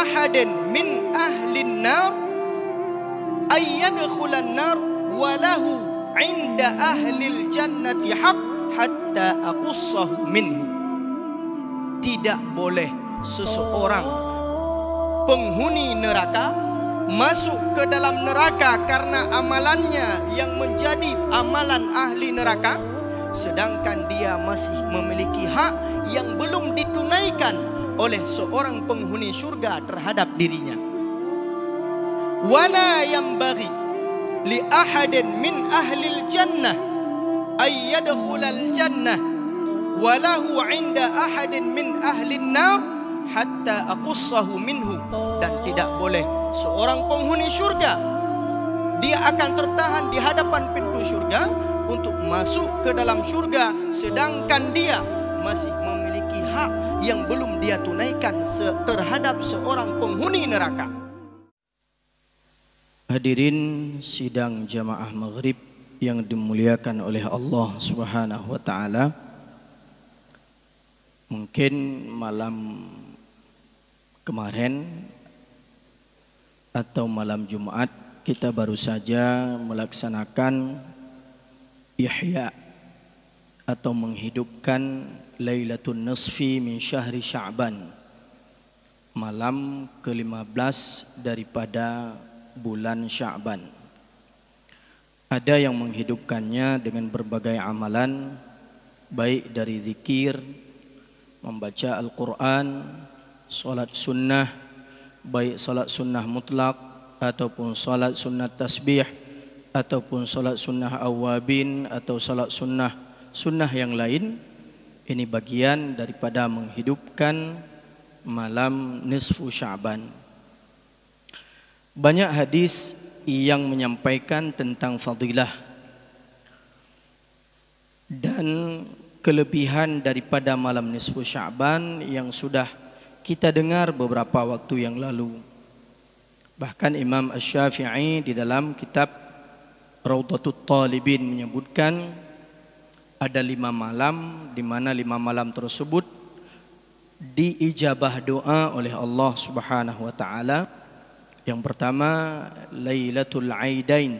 ahadin min ahlin nar ayyadkhulan nar wa lahu inda ahlil jannati haq hatta aqussahu minhu tidak boleh seseorang penghuni neraka masuk ke dalam neraka karena amalannya yang menjadi amalan ahli neraka sedangkan dia masih memiliki hak yang belum ditunaikan oleh seorang penghuni syurga terhadap dirinya. Wala yang bagi li ahadin min ahli jannah ayyadkhul al jannah walahu inda ahadin min ahli nar hatta aku sahu minhu dan tidak boleh seorang penghuni syurga dia akan tertahan di hadapan pintu syurga untuk masuk ke dalam syurga sedangkan dia masih mem- yang belum dia tunaikan terhadap seorang penghuni neraka. Hadirin sidang jamaah maghrib yang dimuliakan oleh Allah Subhanahu wa taala. Mungkin malam kemarin atau malam Jumat kita baru saja melaksanakan Yahya atau menghidupkan Lailatul Nisfi min Syahri Sya'ban malam ke-15 daripada bulan Sya'ban. Ada yang menghidupkannya dengan berbagai amalan baik dari zikir, membaca Al-Qur'an, salat sunnah, baik salat sunnah mutlak ataupun salat sunnah tasbih ataupun salat sunnah awabin atau salat sunnah sunnah yang lain ini bagian daripada menghidupkan malam nisfu Sya'ban. Banyak hadis yang menyampaikan tentang fadilah dan kelebihan daripada malam nisfu Sya'ban yang sudah kita dengar beberapa waktu yang lalu. Bahkan Imam Ash-Shafi'i di dalam kitab Rawdatul Talibin menyebutkan ada lima malam di mana lima malam tersebut diijabah doa oleh Allah Subhanahu wa taala. Yang pertama Lailatul Aidain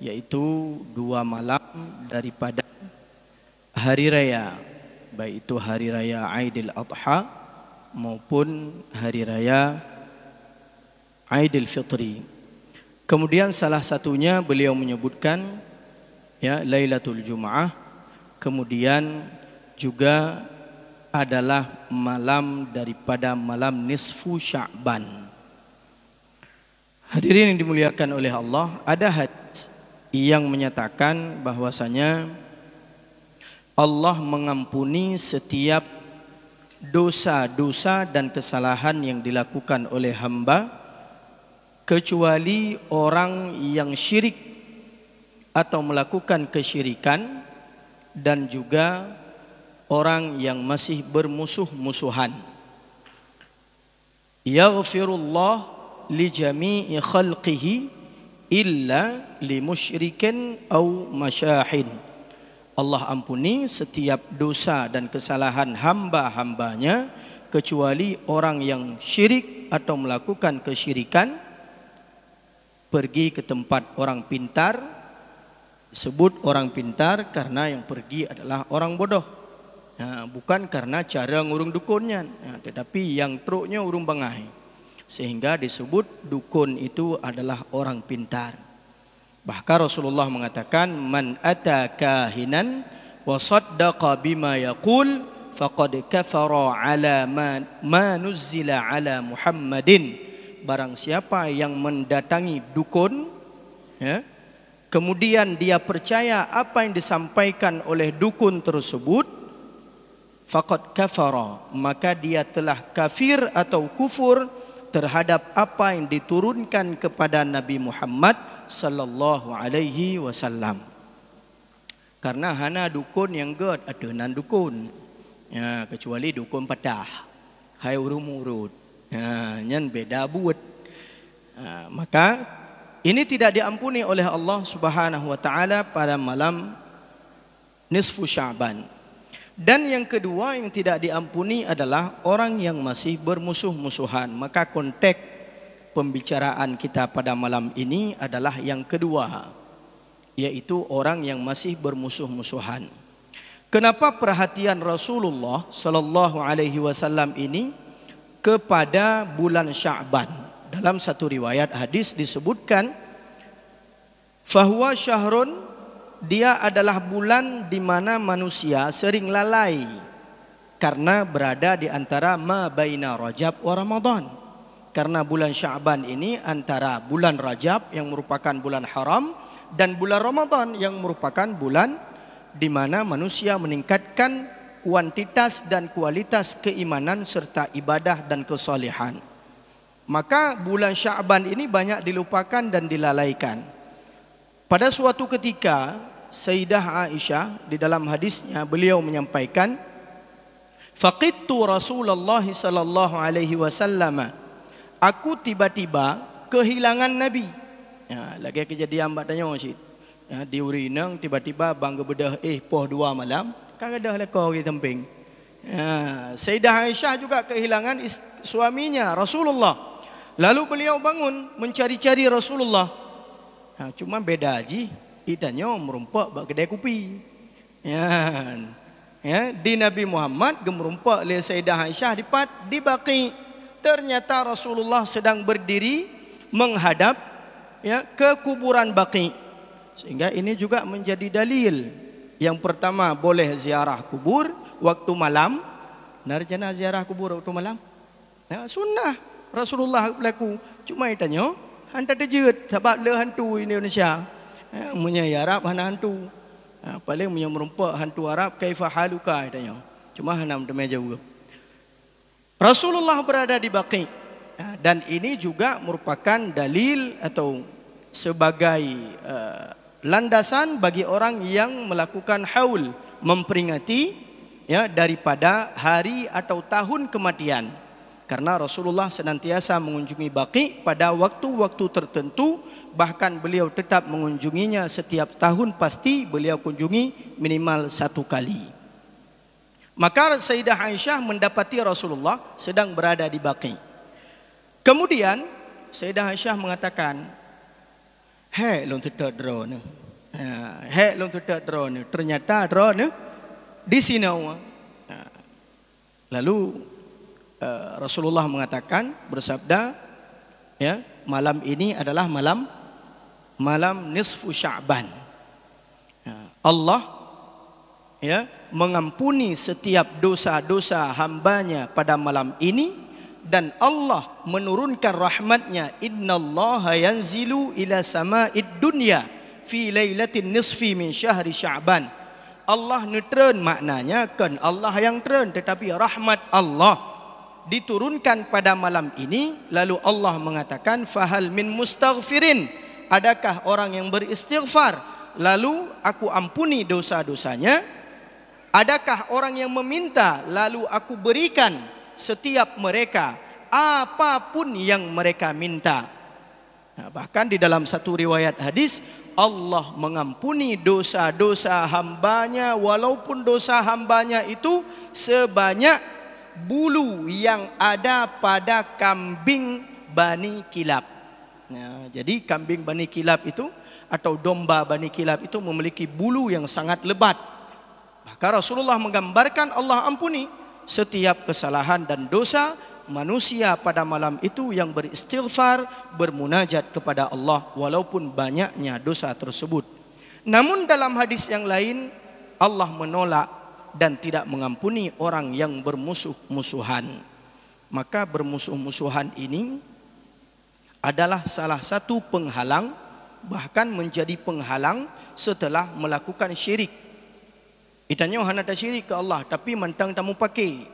yaitu dua malam daripada hari raya baik itu hari raya Aidil Adha maupun hari raya Aidil Fitri. Kemudian salah satunya beliau menyebutkan ya Lailatul Jumaah ah kemudian juga adalah malam daripada malam nisfu sya'ban hadirin yang dimuliakan oleh Allah ada hadis yang menyatakan bahwasanya Allah mengampuni setiap dosa-dosa dan kesalahan yang dilakukan oleh hamba kecuali orang yang syirik atau melakukan kesyirikan dan juga orang yang masih bermusuh-musuhan. Yaghfirullah li jami'i khalqihi illa li musyrikin au mashahin. Allah ampuni setiap dosa dan kesalahan hamba-hambanya kecuali orang yang syirik atau melakukan kesyirikan pergi ke tempat orang pintar sebut orang pintar karena yang pergi adalah orang bodoh. Ya, bukan karena cara ngurung dukunnya, ya, tetapi yang truknya urung bengai. Sehingga disebut dukun itu adalah orang pintar. Bahkan Rasulullah mengatakan man ata kahinan wa bima yaqul faqad kafara ala ma, ma nuzzila ala Muhammadin. Barang siapa yang mendatangi dukun ya, kemudian dia percaya apa yang disampaikan oleh dukun tersebut faqad kafara maka dia telah kafir atau kufur terhadap apa yang diturunkan kepada Nabi Muhammad sallallahu alaihi wasallam karena hana dukun yang god ada nan dukun ya kecuali dukun pedah hai urum urut ya, beda buat ha, maka ini tidak diampuni oleh Allah Subhanahu wa taala pada malam nisfu Sya'ban. Dan yang kedua yang tidak diampuni adalah orang yang masih bermusuh-musuhan. Maka konteks pembicaraan kita pada malam ini adalah yang kedua, yaitu orang yang masih bermusuh-musuhan. Kenapa perhatian Rasulullah sallallahu alaihi wasallam ini kepada bulan Sya'ban? Dalam satu riwayat hadis disebutkan bahwa syahrun dia adalah bulan di mana manusia sering lalai karena berada di antara ma Rajab wa Ramadan. Karena bulan Sya'ban ini antara bulan Rajab yang merupakan bulan haram dan bulan Ramadan yang merupakan bulan di mana manusia meningkatkan kuantitas dan kualitas keimanan serta ibadah dan kesolehan. Maka bulan Syaban ini banyak dilupakan dan dilalaikan. Pada suatu ketika Sayyidah Aisyah di dalam hadisnya beliau menyampaikan Faqittu Rasulullah sallallahu alaihi wasallam. Aku tiba-tiba kehilangan Nabi. Ya, lagi kejadian mbak tanya masjid. Ya, di Urinang tiba-tiba bang bedah eh poh dua malam. Kan ada lekor lah orang temping. Ya, Sayyidah Aisyah juga kehilangan suaminya Rasulullah Lalu beliau bangun mencari-cari Rasulullah. Ha, cuma beda aji. Idanya merumpak buat kedai kopi. Ya. ya. Di Nabi Muhammad gemerumpak oleh Sayyidah Aisyah di Pat di Ternyata Rasulullah sedang berdiri menghadap ya, ke kuburan Baqi. Sehingga ini juga menjadi dalil. Yang pertama boleh ziarah kubur waktu malam. Narjana ziarah kubur waktu malam. Ya, sunnah Rasulullah berlaku. Cuma dia tanya, oh, hantar terjerit sebab dia hantu Indonesia. Eh, punya ya Arab hantar hantu. Eh, paling punya merumpak hantu Arab, kaifah haluka dia tanya. Cuma hantar demi jauh. Rasulullah berada di Baqi. Eh, dan ini juga merupakan dalil atau sebagai eh, landasan bagi orang yang melakukan haul memperingati ya daripada hari atau tahun kematian karena Rasulullah senantiasa mengunjungi Baqi pada waktu-waktu tertentu bahkan beliau tetap mengunjunginya setiap tahun pasti beliau kunjungi minimal satu kali maka Sayyidah Aisyah mendapati Rasulullah sedang berada di Baqi kemudian Sayyidah Aisyah mengatakan he lon tetak drone ha, he lon tetak drone ternyata drone di sini ha, Lalu Eh, Rasulullah mengatakan bersabda ya malam ini adalah malam malam nisfu sya'ban ya, Allah ya mengampuni setiap dosa-dosa hambanya pada malam ini dan Allah menurunkan rahmatnya innallaha yanzilu ila sama'id dunya fi lailatin nisfi min syahri sya'ban Allah neutron maknanya kan Allah yang tron tetapi rahmat Allah diturunkan pada malam ini lalu Allah mengatakan fahal min mustaghfirin adakah orang yang beristighfar lalu aku ampuni dosa-dosanya adakah orang yang meminta lalu aku berikan setiap mereka apapun yang mereka minta nah, ha, bahkan di dalam satu riwayat hadis Allah mengampuni dosa-dosa hambanya walaupun dosa hambanya itu sebanyak bulu yang ada pada kambing Bani Kilab. Ya, jadi kambing Bani Kilab itu atau domba Bani Kilab itu memiliki bulu yang sangat lebat. Maka Rasulullah menggambarkan Allah ampuni setiap kesalahan dan dosa manusia pada malam itu yang beristighfar, bermunajat kepada Allah walaupun banyaknya dosa tersebut. Namun dalam hadis yang lain Allah menolak dan tidak mengampuni orang yang bermusuh-musuhan. Maka bermusuh-musuhan ini adalah salah satu penghalang bahkan menjadi penghalang setelah melakukan syirik. Itanya hana ada syirik ke Allah tapi mentang tamu pakai.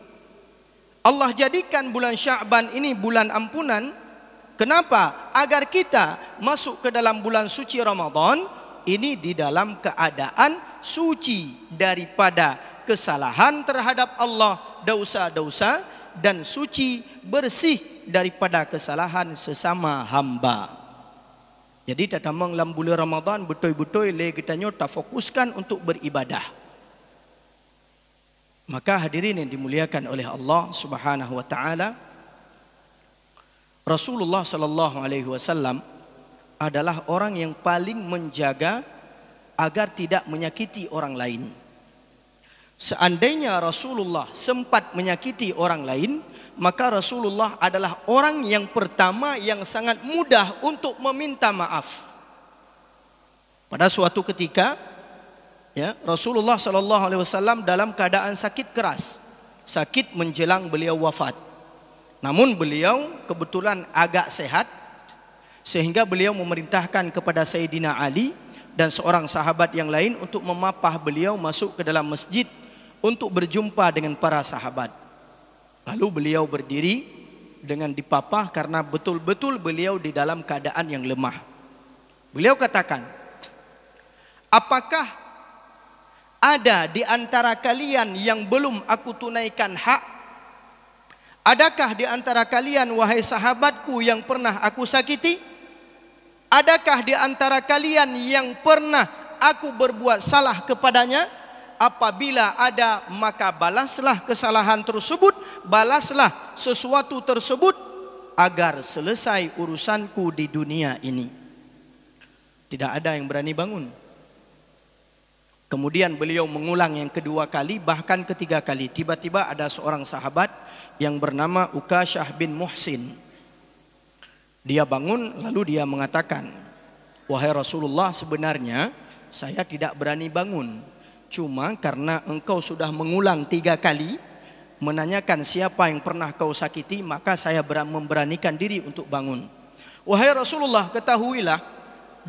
Allah jadikan bulan Syaban ini bulan ampunan. Kenapa? Agar kita masuk ke dalam bulan suci Ramadan ini di dalam keadaan suci daripada kesalahan terhadap Allah, dosa-dosa dan suci bersih daripada kesalahan sesama hamba. Jadi tak tamang dalam bulan Ramadhan betul-betul le kita nyota fokuskan untuk beribadah. Maka hadirin yang dimuliakan oleh Allah Subhanahu wa taala Rasulullah sallallahu alaihi wasallam adalah orang yang paling menjaga agar tidak menyakiti orang lain. Seandainya Rasulullah sempat menyakiti orang lain, maka Rasulullah adalah orang yang pertama yang sangat mudah untuk meminta maaf. Pada suatu ketika, ya, Rasulullah saw dalam keadaan sakit keras, sakit menjelang beliau wafat. Namun beliau kebetulan agak sehat sehingga beliau memerintahkan kepada Sayyidina Ali dan seorang sahabat yang lain untuk memapah beliau masuk ke dalam masjid untuk berjumpa dengan para sahabat. Lalu beliau berdiri dengan dipapah karena betul-betul beliau di dalam keadaan yang lemah. Beliau katakan, "Apakah ada di antara kalian yang belum aku tunaikan hak? Adakah di antara kalian wahai sahabatku yang pernah aku sakiti? Adakah di antara kalian yang pernah aku berbuat salah kepadanya?" apabila ada maka balaslah kesalahan tersebut balaslah sesuatu tersebut agar selesai urusanku di dunia ini tidak ada yang berani bangun kemudian beliau mengulang yang kedua kali bahkan ketiga kali tiba-tiba ada seorang sahabat yang bernama Ukashah bin Muhsin dia bangun lalu dia mengatakan wahai Rasulullah sebenarnya saya tidak berani bangun Cuma karena engkau sudah mengulang tiga kali Menanyakan siapa yang pernah kau sakiti Maka saya memberanikan diri untuk bangun Wahai Rasulullah ketahuilah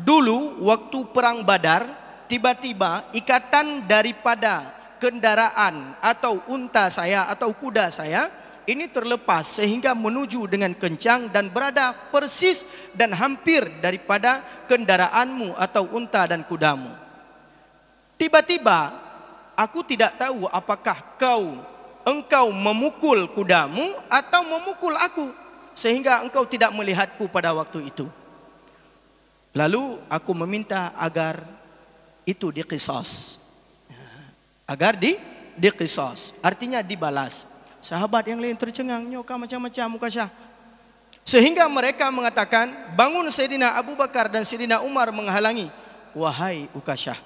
Dulu waktu perang badar Tiba-tiba ikatan daripada kendaraan Atau unta saya atau kuda saya Ini terlepas sehingga menuju dengan kencang Dan berada persis dan hampir daripada kendaraanmu Atau unta dan kudamu Tiba-tiba aku tidak tahu apakah kau engkau memukul kudamu atau memukul aku sehingga engkau tidak melihatku pada waktu itu. Lalu aku meminta agar itu dikisas. Agar di dikisas. Artinya dibalas. Sahabat yang lain tercengang, nyoka macam-macam muka syah. Sehingga mereka mengatakan, bangun Sayyidina Abu Bakar dan Sayyidina Umar menghalangi. Wahai Ukasyah,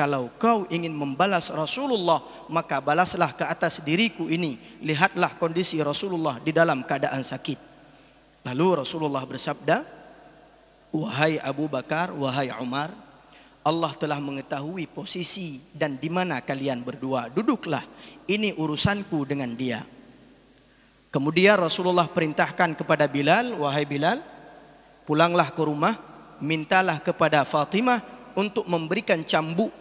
kalau kau ingin membalas Rasulullah maka balaslah ke atas diriku ini lihatlah kondisi Rasulullah di dalam keadaan sakit lalu Rasulullah bersabda wahai Abu Bakar wahai Umar Allah telah mengetahui posisi dan di mana kalian berdua duduklah ini urusanku dengan dia kemudian Rasulullah perintahkan kepada Bilal wahai Bilal pulanglah ke rumah mintalah kepada Fatimah untuk memberikan cambuk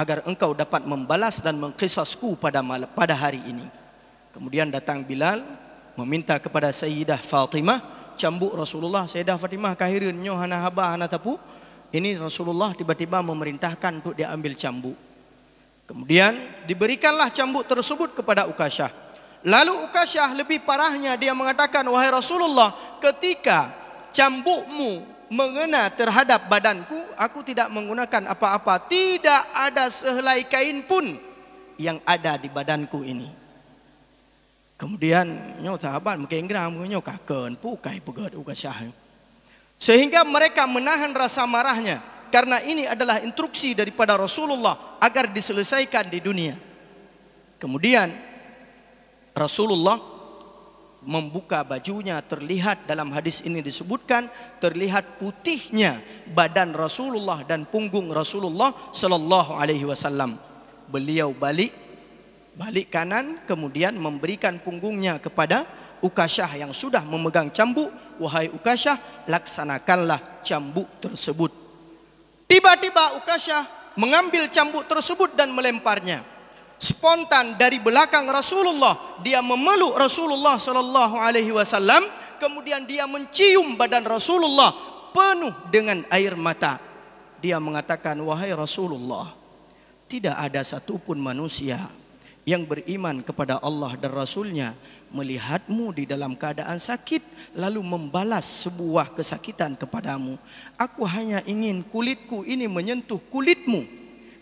agar engkau dapat membalas dan mengkisasku pada pada hari ini. Kemudian datang Bilal meminta kepada Sayyidah Fatimah, cambuk Rasulullah Sayyidah Fatimah kahirin nyo haba hana tapu. Ini Rasulullah tiba-tiba memerintahkan untuk diambil cambuk. Kemudian diberikanlah cambuk tersebut kepada Ukasyah. Lalu Ukasyah lebih parahnya dia mengatakan wahai Rasulullah ketika cambukmu mengena terhadap badanku aku tidak menggunakan apa-apa tidak ada sehelai kain pun yang ada di badanku ini kemudian nyo sahabat mengengram nyo kaken pukai pegat uga syah sehingga mereka menahan rasa marahnya karena ini adalah instruksi daripada Rasulullah agar diselesaikan di dunia kemudian Rasulullah membuka bajunya terlihat dalam hadis ini disebutkan terlihat putihnya badan Rasulullah dan punggung Rasulullah sallallahu alaihi wasallam. Beliau balik balik kanan kemudian memberikan punggungnya kepada Ukasyah yang sudah memegang cambuk, wahai Ukasyah, laksanakanlah cambuk tersebut. Tiba-tiba Ukasyah mengambil cambuk tersebut dan melemparnya spontan dari belakang Rasulullah dia memeluk Rasulullah sallallahu alaihi wasallam kemudian dia mencium badan Rasulullah penuh dengan air mata dia mengatakan wahai Rasulullah tidak ada satupun manusia yang beriman kepada Allah dan Rasulnya melihatmu di dalam keadaan sakit lalu membalas sebuah kesakitan kepadamu aku hanya ingin kulitku ini menyentuh kulitmu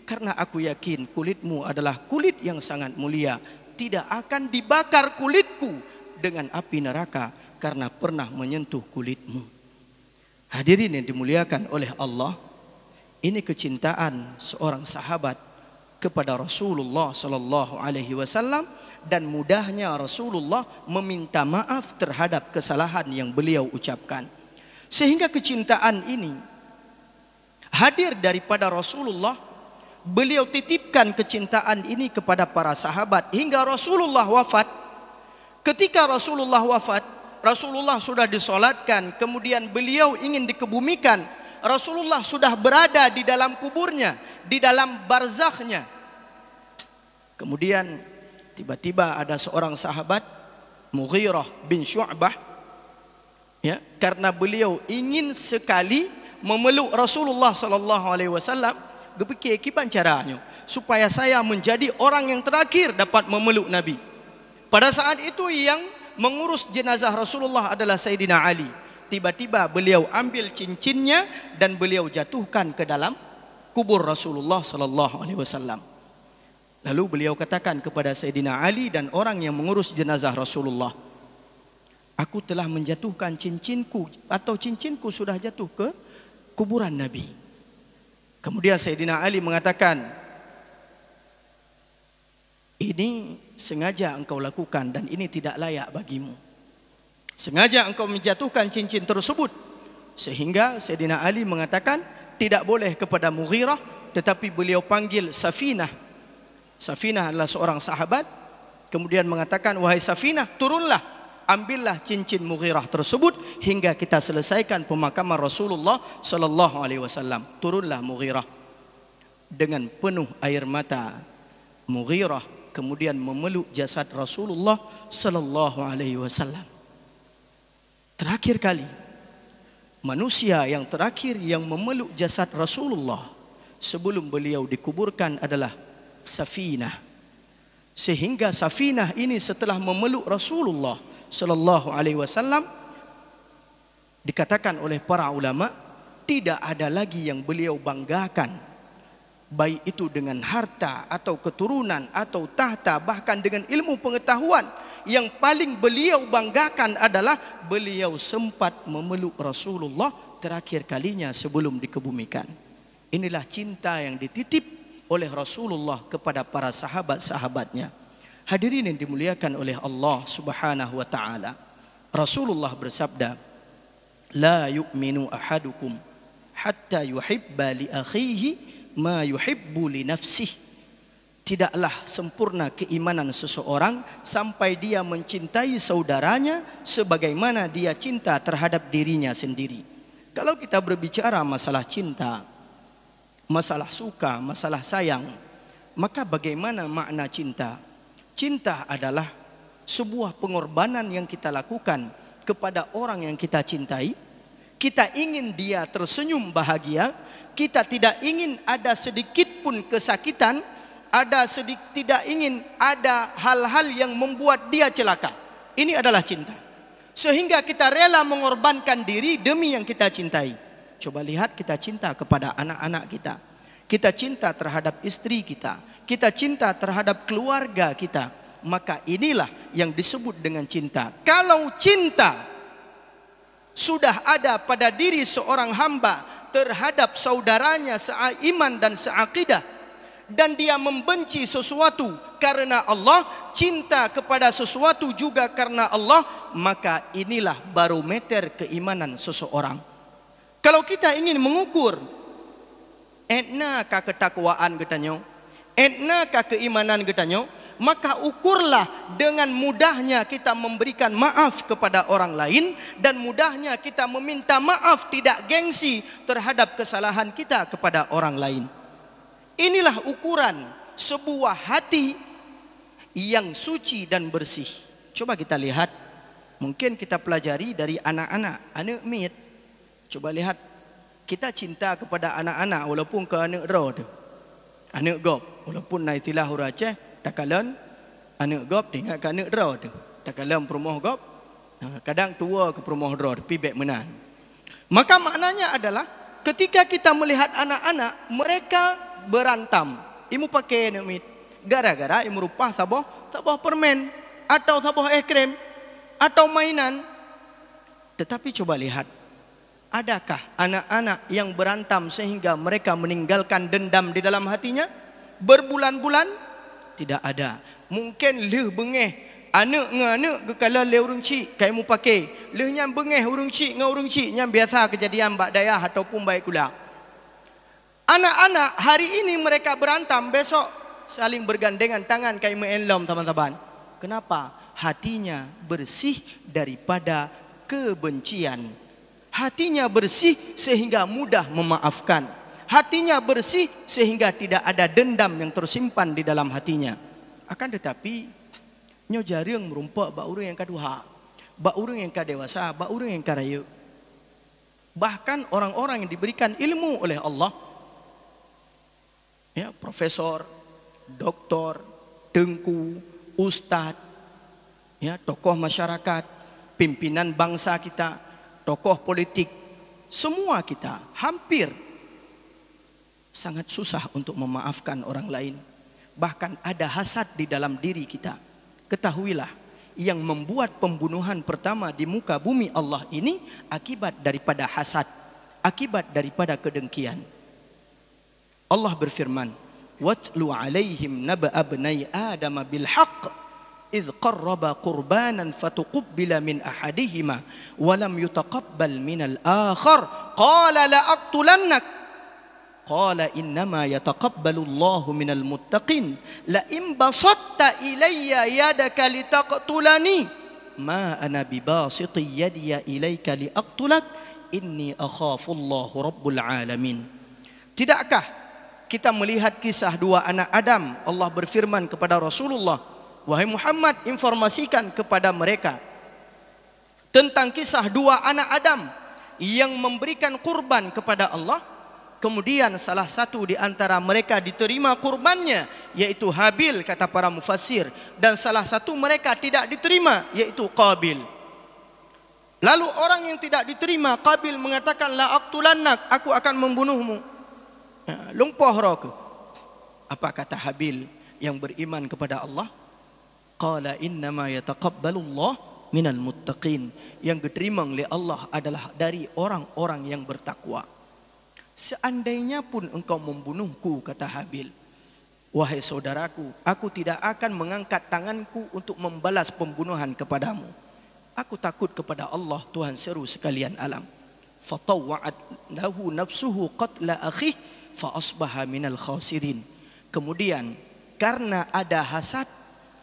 karena aku yakin kulitmu adalah kulit yang sangat mulia tidak akan dibakar kulitku dengan api neraka karena pernah menyentuh kulitmu hadirin yang dimuliakan oleh Allah ini kecintaan seorang sahabat kepada Rasulullah sallallahu alaihi wasallam dan mudahnya Rasulullah meminta maaf terhadap kesalahan yang beliau ucapkan sehingga kecintaan ini hadir daripada Rasulullah beliau titipkan kecintaan ini kepada para sahabat hingga Rasulullah wafat. Ketika Rasulullah wafat, Rasulullah sudah disolatkan, kemudian beliau ingin dikebumikan. Rasulullah sudah berada di dalam kuburnya, di dalam barzakhnya. Kemudian tiba-tiba ada seorang sahabat Mughirah bin Syu'bah ya, karena beliau ingin sekali memeluk Rasulullah sallallahu alaihi wasallam berfikir kiban caranya supaya saya menjadi orang yang terakhir dapat memeluk Nabi. Pada saat itu yang mengurus jenazah Rasulullah adalah Sayyidina Ali. Tiba-tiba beliau ambil cincinnya dan beliau jatuhkan ke dalam kubur Rasulullah sallallahu alaihi wasallam. Lalu beliau katakan kepada Sayyidina Ali dan orang yang mengurus jenazah Rasulullah, "Aku telah menjatuhkan cincinku atau cincinku sudah jatuh ke kuburan Nabi." Kemudian Sayyidina Ali mengatakan Ini sengaja engkau lakukan dan ini tidak layak bagimu Sengaja engkau menjatuhkan cincin tersebut Sehingga Sayyidina Ali mengatakan Tidak boleh kepada Mughirah Tetapi beliau panggil Safinah Safinah adalah seorang sahabat Kemudian mengatakan Wahai Safinah turunlah ambillah cincin Mughirah tersebut hingga kita selesaikan pemakaman Rasulullah sallallahu alaihi wasallam. Turunlah Mughirah dengan penuh air mata. Mughirah kemudian memeluk jasad Rasulullah sallallahu alaihi wasallam. Terakhir kali manusia yang terakhir yang memeluk jasad Rasulullah sebelum beliau dikuburkan adalah Safinah. Sehingga Safinah ini setelah memeluk Rasulullah sallallahu alaihi wasallam dikatakan oleh para ulama tidak ada lagi yang beliau banggakan baik itu dengan harta atau keturunan atau tahta bahkan dengan ilmu pengetahuan yang paling beliau banggakan adalah beliau sempat memeluk Rasulullah terakhir kalinya sebelum dikebumikan inilah cinta yang dititip oleh Rasulullah kepada para sahabat-sahabatnya Hadirin yang dimuliakan oleh Allah Subhanahu wa taala. Rasulullah bersabda, "La yu'minu ahadukum hatta yuhibba li akhihi ma yuhibbu li nafsihi." Tidaklah sempurna keimanan seseorang sampai dia mencintai saudaranya sebagaimana dia cinta terhadap dirinya sendiri. Kalau kita berbicara masalah cinta, masalah suka, masalah sayang, maka bagaimana makna cinta? Cinta adalah sebuah pengorbanan yang kita lakukan kepada orang yang kita cintai. Kita ingin dia tersenyum bahagia, kita tidak ingin ada sedikit pun kesakitan, ada sedik, tidak ingin ada hal-hal yang membuat dia celaka. Ini adalah cinta. Sehingga kita rela mengorbankan diri demi yang kita cintai. Coba lihat kita cinta kepada anak-anak kita. Kita cinta terhadap istri kita. kita cinta terhadap keluarga kita, maka inilah yang disebut dengan cinta. Kalau cinta sudah ada pada diri seorang hamba terhadap saudaranya seiman dan seakidah dan dia membenci sesuatu karena Allah, cinta kepada sesuatu juga karena Allah, maka inilah barometer keimanan seseorang. Kalau kita ingin mengukur enakah ketakwaan kita nyong? Etna ka keimanan getanyo, maka ukurlah dengan mudahnya kita memberikan maaf kepada orang lain dan mudahnya kita meminta maaf tidak gengsi terhadap kesalahan kita kepada orang lain. Inilah ukuran sebuah hati yang suci dan bersih. Coba kita lihat mungkin kita pelajari dari anak-anak, anak mit. Coba lihat kita cinta kepada anak-anak walaupun ke anak roh tu anak gop walaupun na itilah ura Aceh takalan anak gop dengan anak draw tu takalan perumah gop ha, kadang tua ke perumah draw tapi baik menang maka maknanya adalah ketika kita melihat anak-anak mereka berantam imu pakai nemit gara-gara imu rupah sabah sabah permen atau sabah es krim atau mainan tetapi coba lihat Adakah anak-anak yang berantam sehingga mereka meninggalkan dendam di dalam hatinya? Berbulan-bulan? Tidak ada. Mungkin leh bengeh. Anak dengan anak ke kalah leh urung cik. Kayak mu pakai. Leh nyam bengeh urung cik dengan urung cik. Nyam biasa kejadian bak dayah ataupun baik kula. Anak-anak hari ini mereka berantam. Besok saling bergandengan tangan kayak menelom teman-teman. Kenapa? Hatinya bersih daripada Kebencian hatinya bersih sehingga mudah memaafkan hatinya bersih sehingga tidak ada dendam yang tersimpan di dalam hatinya akan tetapi nyo yang merumpak ba urang yang kaduha ba urang yang kadewasa ba urang yang karayu bahkan orang-orang yang diberikan ilmu oleh Allah ya profesor doktor dengku, ustad, ya tokoh masyarakat pimpinan bangsa kita tokoh politik, semua kita hampir sangat susah untuk memaafkan orang lain. Bahkan ada hasad di dalam diri kita. Ketahuilah yang membuat pembunuhan pertama di muka bumi Allah ini akibat daripada hasad, akibat daripada kedengkian. Allah berfirman, "Watlu 'alaihim naba'a bani Adam bil haqq" إذ قرب قربانا فتقبل من أحدهما ولم يتقبل من الآخر قال لأقتلنك قال إنما يتقبل الله من المتقين لئن بسطت إلي يدك لتقتلني ما أنا بباسط يدي إليك لأقتلك إني أخاف الله رب العالمين Tidakkah kita melihat kisah dua anak Adam Allah berfirman kepada Rasulullah Wahai Muhammad informasikan kepada mereka Tentang kisah dua anak Adam Yang memberikan kurban kepada Allah Kemudian salah satu di antara mereka diterima kurbannya yaitu Habil kata para mufassir dan salah satu mereka tidak diterima yaitu Qabil. Lalu orang yang tidak diterima Qabil mengatakan la aqtulannak aku akan membunuhmu. Lumpuh roh Apa kata Habil yang beriman kepada Allah? qala innama yataqabbalu Allah minal muttaqin yang diterima oleh Allah adalah dari orang-orang yang bertakwa seandainya pun engkau membunuhku kata Habil wahai saudaraku aku tidak akan mengangkat tanganku untuk membalas pembunuhan kepadamu aku takut kepada Allah Tuhan seru sekalian alam fatawa'at lahu nafsuhu qatla akhih fa asbaha minal khasirin kemudian karena ada hasad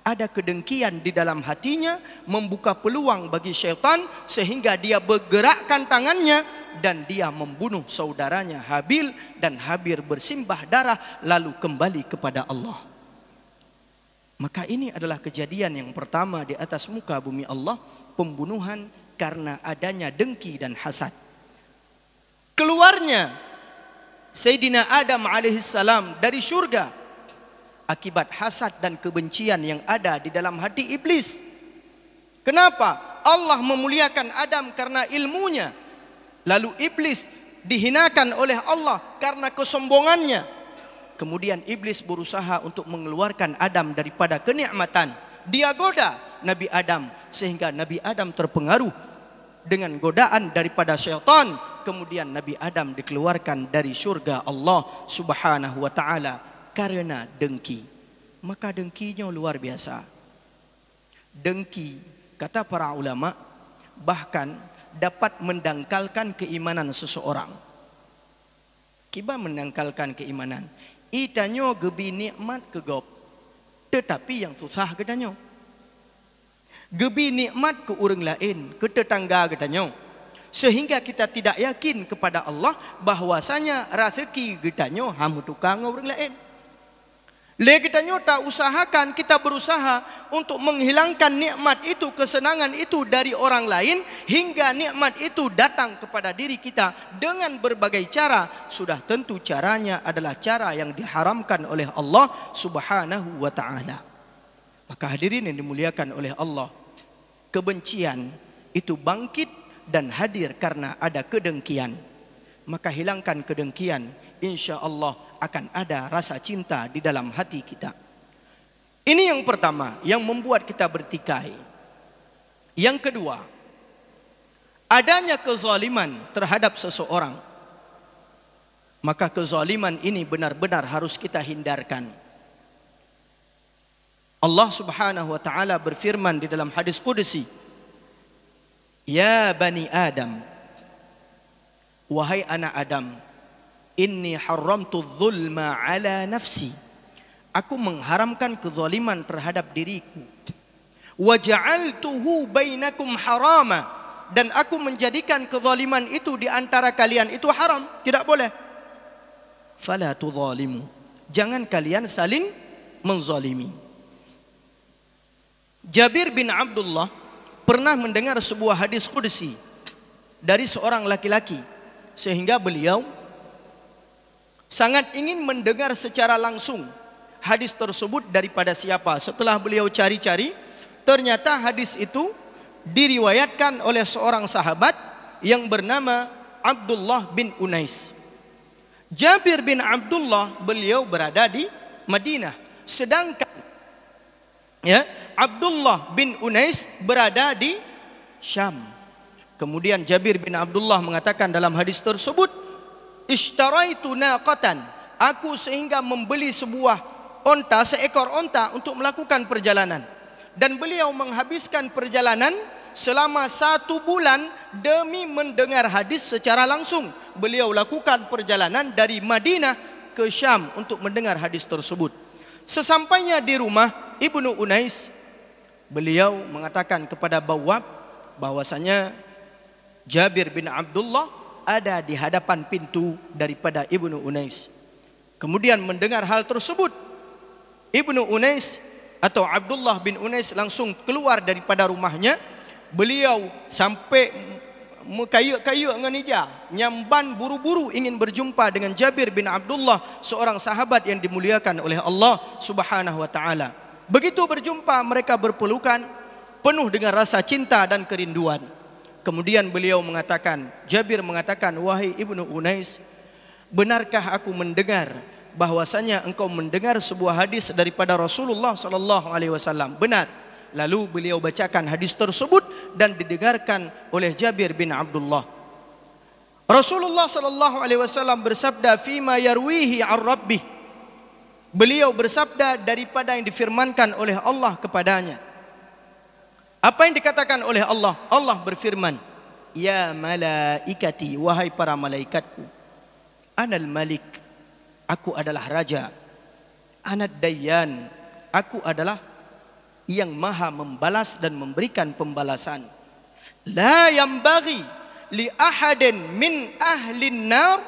ada kedengkian di dalam hatinya membuka peluang bagi syaitan sehingga dia bergerakkan tangannya dan dia membunuh saudaranya Habil dan Habir bersimbah darah lalu kembali kepada Allah. Maka ini adalah kejadian yang pertama di atas muka bumi Allah pembunuhan karena adanya dengki dan hasad. Keluarnya Sayyidina Adam alaihissalam dari syurga akibat hasad dan kebencian yang ada di dalam hati iblis. Kenapa Allah memuliakan Adam karena ilmunya? Lalu iblis dihinakan oleh Allah karena kesombongannya. Kemudian iblis berusaha untuk mengeluarkan Adam daripada kenikmatan. Dia goda Nabi Adam sehingga Nabi Adam terpengaruh dengan godaan daripada syaitan. Kemudian Nabi Adam dikeluarkan dari syurga Allah Subhanahu wa taala karena dengki. Maka dengkinya luar biasa. Dengki, kata para ulama, bahkan dapat mendangkalkan keimanan seseorang. Kiba mendangkalkan keimanan. Itanyo gebi nikmat kegop. Tetapi yang susah katanya. Gebi nikmat ke orang lain, ke tetangga katanya. Sehingga kita tidak yakin kepada Allah bahwasanya rezeki katanya hamu tukang orang lain. Lagi kita nyota usahakan kita berusaha untuk menghilangkan nikmat itu, kesenangan itu dari orang lain hingga nikmat itu datang kepada diri kita dengan berbagai cara. Sudah tentu caranya adalah cara yang diharamkan oleh Allah Subhanahu wa taala. Maka hadirin yang dimuliakan oleh Allah, kebencian itu bangkit dan hadir karena ada kedengkian. Maka hilangkan kedengkian insyaallah akan ada rasa cinta di dalam hati kita. Ini yang pertama yang membuat kita bertikai. Yang kedua, adanya kezaliman terhadap seseorang. Maka kezaliman ini benar-benar harus kita hindarkan. Allah Subhanahu wa taala berfirman di dalam hadis qudsi, "Ya bani Adam, wahai anak Adam, Inni haramtu dhulma ala nafsi Aku mengharamkan kezaliman terhadap diriku Wajal tuhu baynakum harama Dan aku menjadikan kezaliman itu di antara kalian Itu haram, tidak boleh Fala zalimu. Jangan kalian saling menzalimi Jabir bin Abdullah Pernah mendengar sebuah hadis kudusi Dari seorang laki-laki Sehingga beliau sangat ingin mendengar secara langsung hadis tersebut daripada siapa. Setelah beliau cari-cari, ternyata hadis itu diriwayatkan oleh seorang sahabat yang bernama Abdullah bin Unais. Jabir bin Abdullah beliau berada di Madinah, sedangkan ya, Abdullah bin Unais berada di Syam. Kemudian Jabir bin Abdullah mengatakan dalam hadis tersebut, Ishtaraitu naqatan Aku sehingga membeli sebuah onta, seekor onta untuk melakukan perjalanan Dan beliau menghabiskan perjalanan selama satu bulan demi mendengar hadis secara langsung Beliau lakukan perjalanan dari Madinah ke Syam untuk mendengar hadis tersebut Sesampainya di rumah Ibnu Unais Beliau mengatakan kepada Bawab bahwasanya Jabir bin Abdullah ada di hadapan pintu daripada Ibnu Unais. Kemudian mendengar hal tersebut, Ibnu Unais atau Abdullah bin Unais langsung keluar daripada rumahnya. Beliau sampai kayu-kayu dengan ija, nyamban buru-buru ingin berjumpa dengan Jabir bin Abdullah, seorang sahabat yang dimuliakan oleh Allah Subhanahu wa taala. Begitu berjumpa mereka berpelukan penuh dengan rasa cinta dan kerinduan. Kemudian beliau mengatakan, Jabir mengatakan, wahai ibnu Unais, benarkah aku mendengar bahwasanya engkau mendengar sebuah hadis daripada Rasulullah Sallallahu Alaihi Wasallam? Benar. Lalu beliau bacakan hadis tersebut dan didengarkan oleh Jabir bin Abdullah. Rasulullah sallallahu alaihi wasallam bersabda fima yarwihi ar-rabbi. Beliau bersabda daripada yang difirmankan oleh Allah kepadanya. Apa yang dikatakan oleh Allah? Allah berfirman, "Ya malaikati, wahai para malaikatku. Anal Malik, aku adalah raja. Anad Dayyan, aku adalah yang maha membalas dan memberikan pembalasan. La yang bagi li ahadin min ahli nar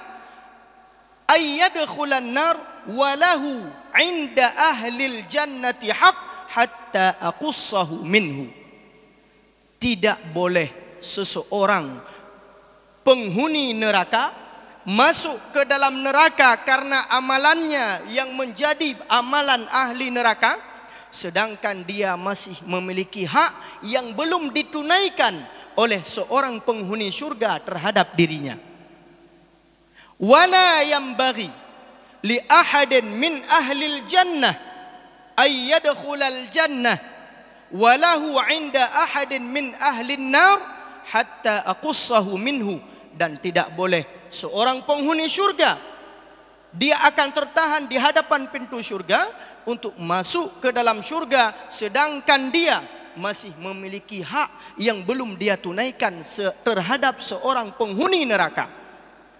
ayyadkhulan nar walahu inda ahli jannati haq hatta aqussahu minhu tidak boleh seseorang penghuni neraka masuk ke dalam neraka karena amalannya yang menjadi amalan ahli neraka sedangkan dia masih memiliki hak yang belum ditunaikan oleh seorang penghuni syurga terhadap dirinya wala yambaghi li ahadin min ahli al jannah ay al jannah walahu inda ahadin min ahli nar hatta aqussahu minhu dan tidak boleh seorang penghuni syurga dia akan tertahan di hadapan pintu syurga untuk masuk ke dalam syurga sedangkan dia masih memiliki hak yang belum dia tunaikan terhadap seorang penghuni neraka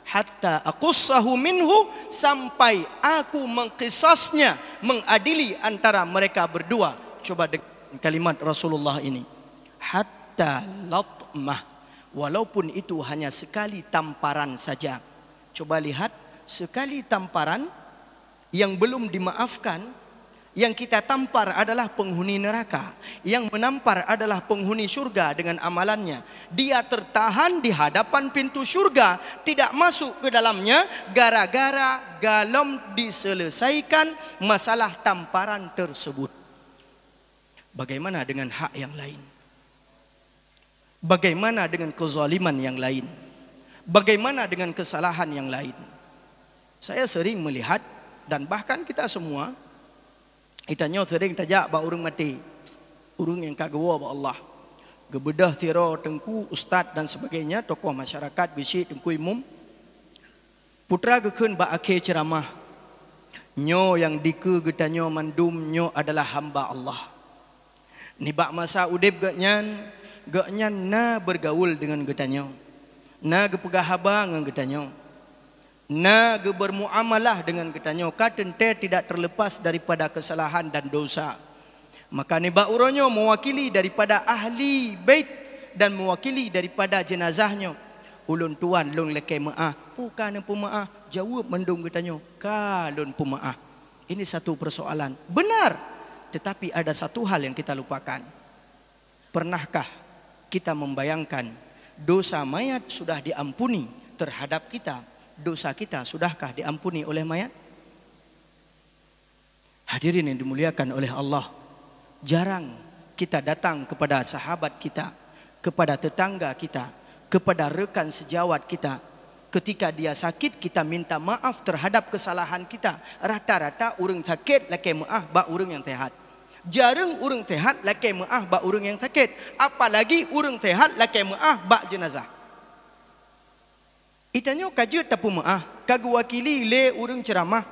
hatta aqussahu minhu sampai aku mengkisasnya mengadili antara mereka berdua coba dengar kalimat Rasulullah ini hatta latmah walaupun itu hanya sekali tamparan saja coba lihat sekali tamparan yang belum dimaafkan yang kita tampar adalah penghuni neraka yang menampar adalah penghuni surga dengan amalannya dia tertahan di hadapan pintu surga tidak masuk ke dalamnya gara-gara galom diselesaikan masalah tamparan tersebut Bagaimana dengan hak yang lain? Bagaimana dengan kezaliman yang lain? Bagaimana dengan kesalahan yang lain? Saya sering melihat dan bahkan kita semua kita nyo sering tajak ba urung mati. Urung yang kagawa ba Allah. Gebedah tiro tengku ustaz dan sebagainya tokoh masyarakat bisi tengku imum. Putra gekeun ba akhir ceramah. Nyo yang dike getanyo mandum nyo adalah hamba Allah. Nibak masa udib ge nyan, ge nyan na bergaul dengan getanyo. Na gepegah pegahaba ngan getanyo. Na gebermuamalah dengan dengan getanyo. Katente tidak terlepas daripada kesalahan dan dosa. Maka nibak uronyo mewakili daripada ahli bait dan mewakili daripada jenazahnyo. Ulun tuan lun leke maah. Bukan pemaah. Jawab mendung getanyo. Kalun pemaah. Ini satu persoalan. Benar. Tetapi ada satu hal yang kita lupakan. Pernahkah kita membayangkan dosa mayat sudah diampuni terhadap kita? Dosa kita sudahkah diampuni oleh mayat? Hadirin yang dimuliakan oleh Allah, jarang kita datang kepada sahabat kita, kepada tetangga kita, kepada rekan sejawat kita, ketika dia sakit kita minta maaf terhadap kesalahan kita rata-rata orang sakit laki maaf ba orang yang sehat jarang orang sehat laki maaf ba orang yang sakit apalagi orang sehat laki maaf ba jenazah itanyo kaje tapu maaf kagu wakili le orang ceramah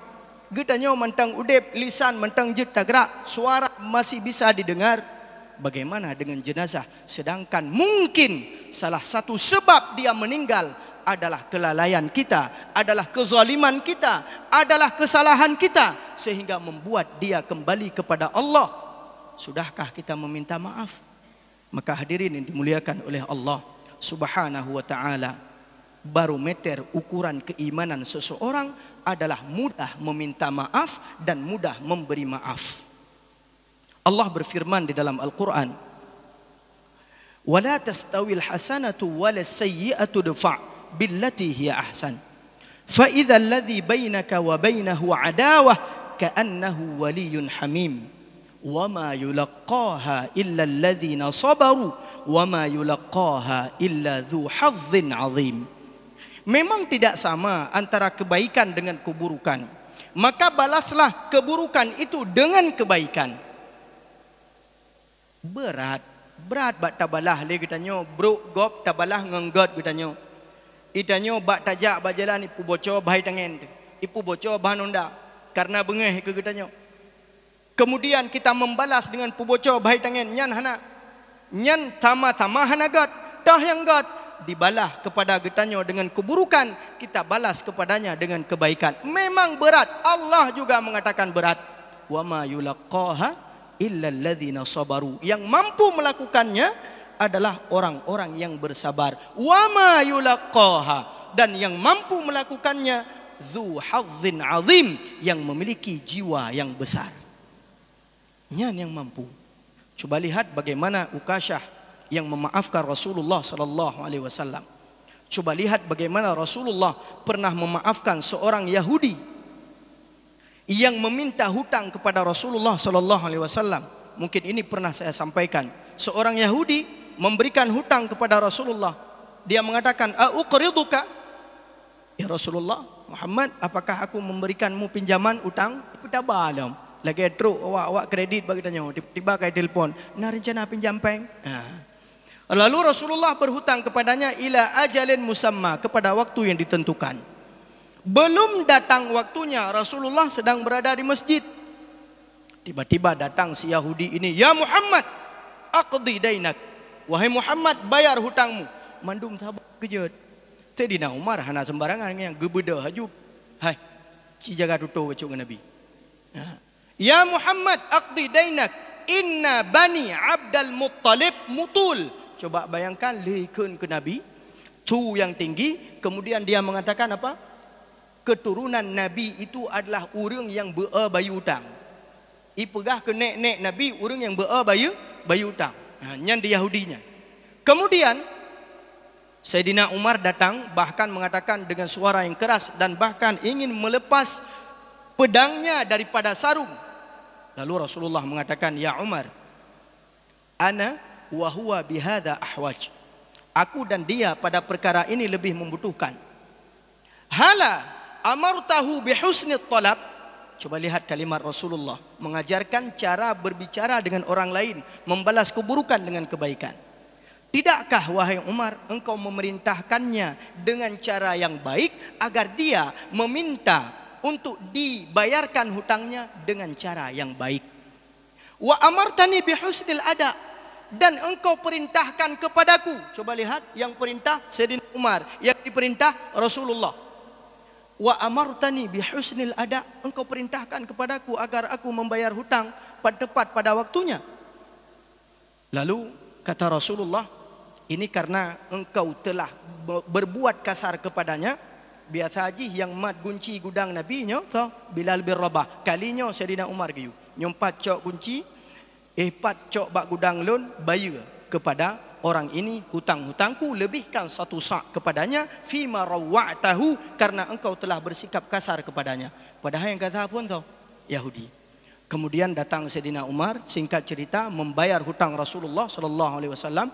Gitanya mentang udep lisan mentang je tagrak suara masih bisa didengar bagaimana dengan jenazah sedangkan mungkin salah satu sebab dia meninggal adalah kelalaian kita, adalah kezaliman kita, adalah kesalahan kita sehingga membuat dia kembali kepada Allah. Sudahkah kita meminta maaf? Maka hadirin yang dimuliakan oleh Allah Subhanahu wa taala, barometer ukuran keimanan seseorang adalah mudah meminta maaf dan mudah memberi maaf. Allah berfirman di dalam Al-Qur'an, "Wa tastawil hasanatu wa la sayyi'atu dafa'." billati hiya ahsan fa idza alladhi bainaka wa bainahu adawa ka'annahu waliyyun hamim wa ma yulaqqaha illa alladhina sabaru wa ma yulaqqaha illa dhu hadzin azim memang tidak sama antara kebaikan dengan keburukan maka balaslah keburukan itu dengan kebaikan berat berat bak tabalah le kita bro gop tabalah ngenggot kita nyo Itanyo bak tajak bak jalan ipu bocor bahai tangan Ipu bocor bahan unda Karena bengeh ke kita Kemudian kita membalas dengan pu bocor bahai tangan Nyan hana Nyan tama tamah hana gat Tah yang gat Dibalah kepada getanyo dengan keburukan Kita balas kepadanya dengan kebaikan Memang berat Allah juga mengatakan berat Wa ma yulaqaha illa alladhina sabaru Yang mampu melakukannya adalah orang-orang yang bersabar wama yulaqaha dan yang mampu melakukannya zu hazzin azim yang memiliki jiwa yang besar nyan yang mampu Cuba lihat bagaimana ukasyah yang memaafkan Rasulullah sallallahu alaihi wasallam Cuba lihat bagaimana Rasulullah pernah memaafkan seorang Yahudi yang meminta hutang kepada Rasulullah sallallahu alaihi wasallam mungkin ini pernah saya sampaikan seorang Yahudi memberikan hutang kepada Rasulullah. Dia mengatakan, "Auqriduka?" Ya Rasulullah, Muhammad, apakah aku memberikanmu pinjaman hutang? Kita balam. Lagi tru, awak awak kredit bagi tanya. Tiba-tiba kai telefon, "Nak rencana pinjam peng?" Ha. Lalu Rasulullah berhutang kepadanya ila ajalin musamma kepada waktu yang ditentukan. Belum datang waktunya Rasulullah sedang berada di masjid. Tiba-tiba datang si Yahudi ini, "Ya Muhammad, aqdi dainak." Wahai Muhammad bayar hutangmu. Mandung sabar Tadi nak Umar hana sembarangan yang gebeda haju. Hai. Ci jaga tutu becuk Nabi. Ha. Ya Muhammad aqdi dainak inna bani Abdul Muttalib mutul. Coba bayangkan lekeun ke Nabi tu yang tinggi kemudian dia mengatakan apa? Keturunan Nabi itu adalah orang yang bea bayu utang. Ipegah ke nenek Nabi orang yang bea bayu bayu utang. Ah, nyan di Yahudinya. Kemudian Sayyidina Umar datang bahkan mengatakan dengan suara yang keras dan bahkan ingin melepas pedangnya daripada sarung. Lalu Rasulullah mengatakan, "Ya Umar, ana wa huwa bihadha ahwaj." Aku dan dia pada perkara ini lebih membutuhkan. Hala amartahu bihusnit talab? Coba lihat kalimat Rasulullah Mengajarkan cara berbicara dengan orang lain Membalas keburukan dengan kebaikan Tidakkah wahai Umar Engkau memerintahkannya dengan cara yang baik Agar dia meminta untuk dibayarkan hutangnya dengan cara yang baik Wa amartani bihusnil ada dan engkau perintahkan kepadaku Coba lihat yang perintah Sayyidina Umar Yang diperintah Rasulullah wa amartani bi husnil ada engkau perintahkan kepadaku agar aku membayar hutang pada tepat pada waktunya lalu kata Rasulullah ini karena engkau telah berbuat kasar kepadanya biasa haji yang mat kunci gudang Nabi nyo so, Bilal bin Rabah kalinya Sayyidina Umar giyu nyompat cok kunci eh pat cok bak gudang lon bayu kepada orang ini hutang-hutangku lebihkan satu sak kepadanya fima rawatahu karena engkau telah bersikap kasar kepadanya padahal yang kata pun tahu Yahudi kemudian datang Sayyidina Umar singkat cerita membayar hutang Rasulullah sallallahu alaihi wasallam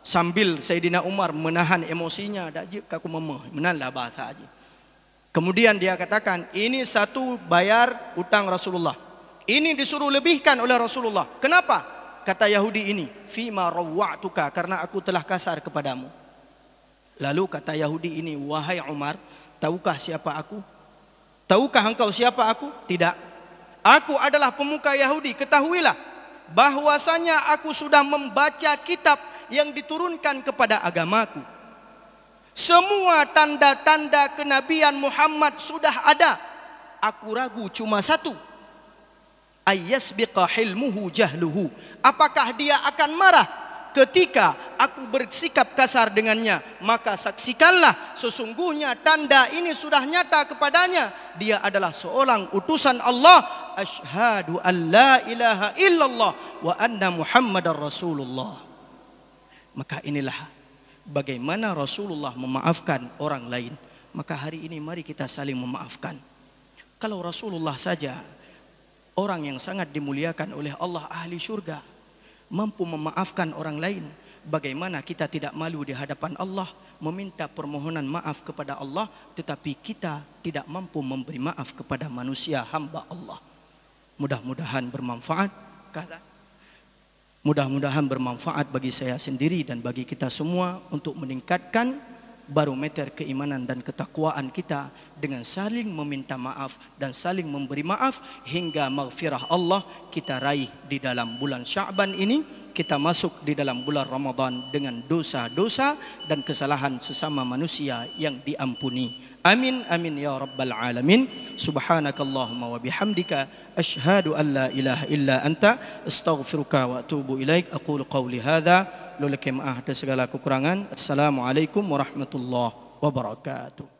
sambil Sayyidina Umar menahan emosinya dajib kaku memeh menalah bahasa aja kemudian dia katakan ini satu bayar hutang Rasulullah ini disuruh lebihkan oleh Rasulullah kenapa kata Yahudi ini fima rawatuka karena aku telah kasar kepadamu lalu kata Yahudi ini wahai Umar tahukah siapa aku tahukah engkau siapa aku tidak aku adalah pemuka Yahudi ketahuilah bahwasanya aku sudah membaca kitab yang diturunkan kepada agamaku semua tanda-tanda kenabian Muhammad sudah ada aku ragu cuma satu ayasbiqa hilmuhu jahluhu Apakah dia akan marah ketika aku bersikap kasar dengannya? Maka saksikanlah sesungguhnya tanda ini sudah nyata kepadanya. Dia adalah seorang utusan Allah. Ashhadu an la ilaha illallah wa anna muhammadar rasulullah. Maka inilah bagaimana Rasulullah memaafkan orang lain. Maka hari ini mari kita saling memaafkan. Kalau Rasulullah saja orang yang sangat dimuliakan oleh Allah ahli syurga, mampu memaafkan orang lain bagaimana kita tidak malu di hadapan Allah meminta permohonan maaf kepada Allah tetapi kita tidak mampu memberi maaf kepada manusia hamba Allah mudah-mudahan bermanfaat kata mudah-mudahan bermanfaat bagi saya sendiri dan bagi kita semua untuk meningkatkan barometer keimanan dan ketakwaan kita dengan saling meminta maaf dan saling memberi maaf hingga maghfirah Allah kita raih di dalam bulan Syaban ini kita masuk di dalam bulan Ramadan dengan dosa-dosa dan kesalahan sesama manusia yang diampuni. Amin amin ya rabbal alamin. Subhanakallahumma wa bihamdika asyhadu an la ilaha illa anta astaghfiruka wa atubu ilaik. Aqulu qawli hadza. Lulakim ahda segala kekurangan. Assalamualaikum warahmatullahi wabarakatuh.